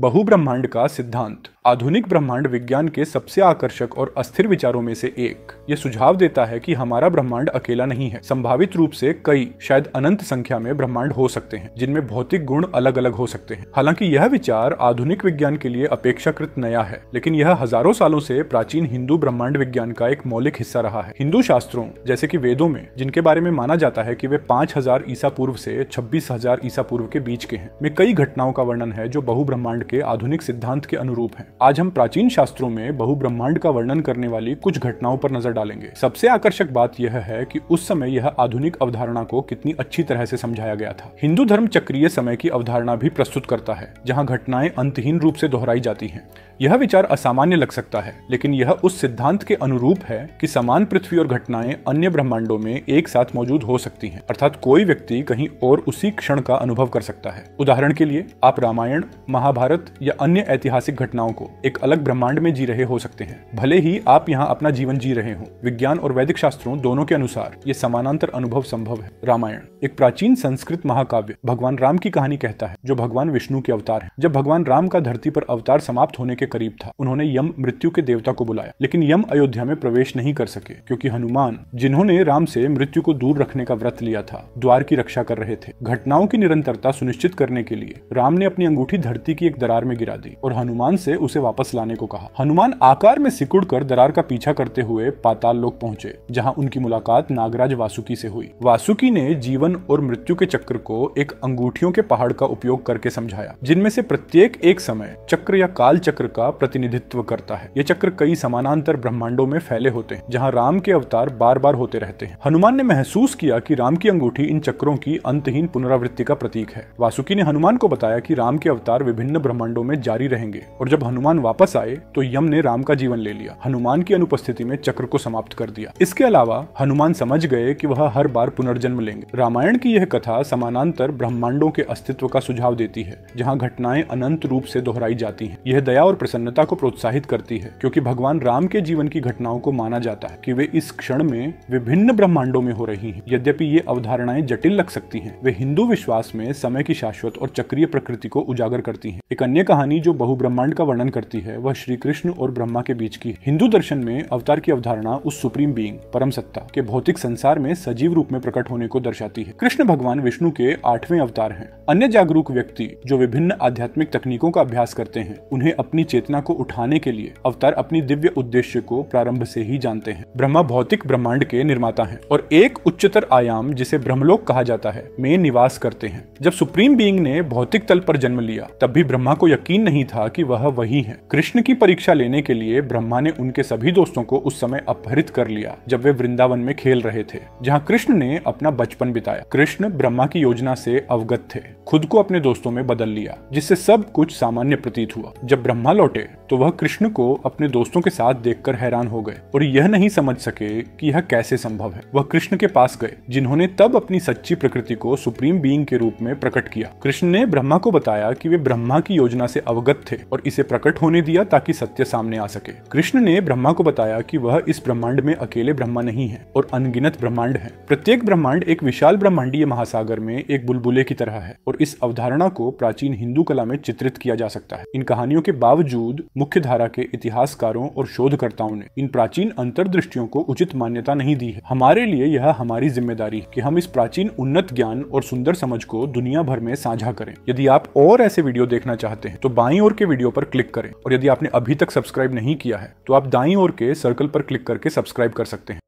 बहुब्रह्मांड का सिद्धांत आधुनिक ब्रह्मांड विज्ञान के सबसे आकर्षक और अस्थिर विचारों में से एक ये सुझाव देता है कि हमारा ब्रह्मांड अकेला नहीं है संभावित रूप से कई शायद अनंत संख्या में ब्रह्मांड हो सकते हैं जिनमें भौतिक गुण अलग अलग हो सकते हैं हालांकि यह विचार आधुनिक विज्ञान के लिए अपेक्षाकृत नया है लेकिन यह हजारों सालों से प्राचीन हिंदू ब्रह्मांड विज्ञान का एक मौलिक हिस्सा रहा है हिंदू शास्त्रों जैसे की वेदों में जिनके बारे में माना जाता है की वे पांच हजार ईसा पूर्व से छब्बीस हजार ईसा पूर्व के बीच के हैं में कई घटनाओं का वर्णन है जो बहुब्रह्मांड के आधुनिक सिद्धांत के अनुरूप है आज हम प्राचीन शास्त्रों में बहु ब्रह्मांड का वर्णन करने वाली कुछ घटनाओं पर नजर डालेंगे सबसे आकर्षक बात यह है कि उस समय यह आधुनिक अवधारणा को कितनी अच्छी तरह से समझाया गया था हिंदू धर्म चक्रीय समय की अवधारणा भी प्रस्तुत करता है जहाँ घटनाएं अंतहीन रूप से दोहराई जाती है यह विचार असामान्य लग सकता है लेकिन यह उस सिद्धांत के अनुरूप है कि समान पृथ्वी और घटनाएं अन्य ब्रह्मांडों में एक साथ मौजूद हो सकती हैं अर्थात कोई व्यक्ति कहीं और उसी क्षण का अनुभव कर सकता है उदाहरण के लिए आप रामायण महाभारत जरूरत या अन्य ऐतिहासिक घटनाओं को एक अलग ब्रह्मांड में जी रहे हो सकते हैं भले ही आप यहाँ अपना जीवन जी रहे हो विज्ञान और वैदिक शास्त्रों दोनों के अनुसार ये समानांतर अनुभव संभव है रामायण एक प्राचीन संस्कृत महाकाव्य भगवान राम की कहानी कहता है जो भगवान विष्णु के अवतार है जब भगवान राम का धरती पर अवतार समाप्त होने के करीब था उन्होंने यम मृत्यु के देवता को बुलाया लेकिन यम अयोध्या में प्रवेश नहीं कर सके क्योंकि हनुमान जिन्होंने राम से मृत्यु को दूर रखने का व्रत लिया था द्वार की रक्षा कर रहे थे घटनाओं की निरंतरता सुनिश्चित करने के लिए राम ने अपनी अंगूठी धरती की एक दरार में गिरा दी और हनुमान से उसे वापस लाने को कहा हनुमान आकार में सिकुड़ कर दरार का पीछा करते हुए पाताल लोक पहुंचे जहां उनकी मुलाकात नागराज वासुकी से हुई वासुकी ने जीवन और मृत्यु के चक्र को एक अंगूठियों के पहाड़ का उपयोग करके समझाया जिनमें से प्रत्येक एक समय चक्र या काल चक्र का प्रतिनिधित्व करता है ये चक्र कई समानांतर ब्रह्मांडों में फैले होते हैं जहाँ राम के अवतार बार बार होते रहते हैं हनुमान ने महसूस किया कि राम की अंगूठी इन चक्रों की अंतहीन पुनरावृत्ति का प्रतीक है वासुकी ने हनुमान को बताया कि राम के अवतार विभिन्न ब्रह्मांडों में जारी रहेंगे और जब हनुमान वापस आए तो यम ने राम का जीवन ले लिया हनुमान की अनुपस्थिति में चक्र को समाप्त कर दिया इसके अलावा हनुमान समझ गए कि वह हर बार पुनर्जन्म लेंगे रामायण की यह कथा समानांतर ब्रह्मांडों के अस्तित्व का सुझाव देती है जहाँ घटनाएं अनंत रूप से दोहराई जाती है यह दया और प्रसन्नता को प्रोत्साहित करती है क्योंकि भगवान राम के जीवन की घटनाओं को माना जाता है कि वे इस क्षण में विभिन्न ब्रह्मांडों में हो रही हैं यद्यपि ये अवधारणाएं जटिल लग सकती हैं वे हिंदू विश्वास में समय की शाश्वत और चक्रीय प्रकृति को उजागर करती हैं एक अन्य कहानी जो बहु ब्रह्मांड का वर्णन करती है वह श्री कृष्ण और ब्रह्मा के बीच की हिंदू दर्शन में अवतार की अवधारणा उस सुप्रीम बींग परम सत्ता के भौतिक संसार में सजीव रूप में प्रकट होने को दर्शाती है कृष्ण भगवान विष्णु के आठवें अवतार हैं अन्य जागरूक व्यक्ति जो विभिन्न आध्यात्मिक तकनीकों का अभ्यास करते हैं उन्हें अपनी चेतना को उठाने के लिए अवतार अपनी दिव्य उद्देश्य को प्रारंभ से ही जानते हैं ब्रह्मा भौतिक ब्रह्मांड के निर्माता है और एक उच्चतर आयाम जिसे ब्रह्मलोक कहा जाता है में निवास करते हैं जब सुप्रीम बींग ने भौतिक तल पर जन्म लिया तब भी ब्रह्मा ब्रह्मा को यकीन नहीं था कि वह वही है कृष्ण की परीक्षा लेने के लिए ब्रह्मा ने उनके सभी दोस्तों को उस समय अपहरित कर लिया जब वे वृंदावन में खेल रहे थे जहाँ कृष्ण ने अपना बचपन बिताया कृष्ण ब्रह्मा की योजना से अवगत थे खुद को अपने दोस्तों में बदल लिया जिससे सब कुछ सामान्य प्रतीत हुआ जब ब्रह्मा लौटे तो वह कृष्ण को अपने दोस्तों के साथ देखकर हैरान हो गए और यह नहीं समझ सके कि यह कैसे संभव है वह कृष्ण के पास गए जिन्होंने तब अपनी सच्ची प्रकृति को सुप्रीम बीइंग के रूप में प्रकट किया कृष्ण ने ब्रह्मा को बताया कि वे ब्रह्मा की योजना से अवगत थे और इसे प्रकट होने दिया ताकि सत्य सामने आ सके कृष्ण ने ब्रह्मा को बताया कि वह इस ब्रह्मांड में अकेले ब्रह्मा नहीं है और अनगिनत ब्रह्मांड है प्रत्येक ब्रह्मांड एक विशाल ब्रह्मांडीय महासागर में एक बुलबुले की तरह है और इस अवधारणा को प्राचीन हिंदू कला में चित्रित किया जा सकता है इन कहानियों के बावजूद मुख्य धारा के इतिहासकारों और शोधकर्ताओं ने इन प्राचीन अंतर्दृष्टियों को उचित मान्यता नहीं दी है हमारे लिए यह हमारी जिम्मेदारी है कि हम इस प्राचीन उन्नत ज्ञान और सुंदर समझ को दुनिया भर में साझा करें यदि आप और ऐसे वीडियो देखना चाहते हैं तो बाई और के वीडियो पर क्लिक करें और यदि आपने अभी तक सब्सक्राइब नहीं किया है तो आप दाई और के सर्कल पर क्लिक करके सब्सक्राइब कर सकते हैं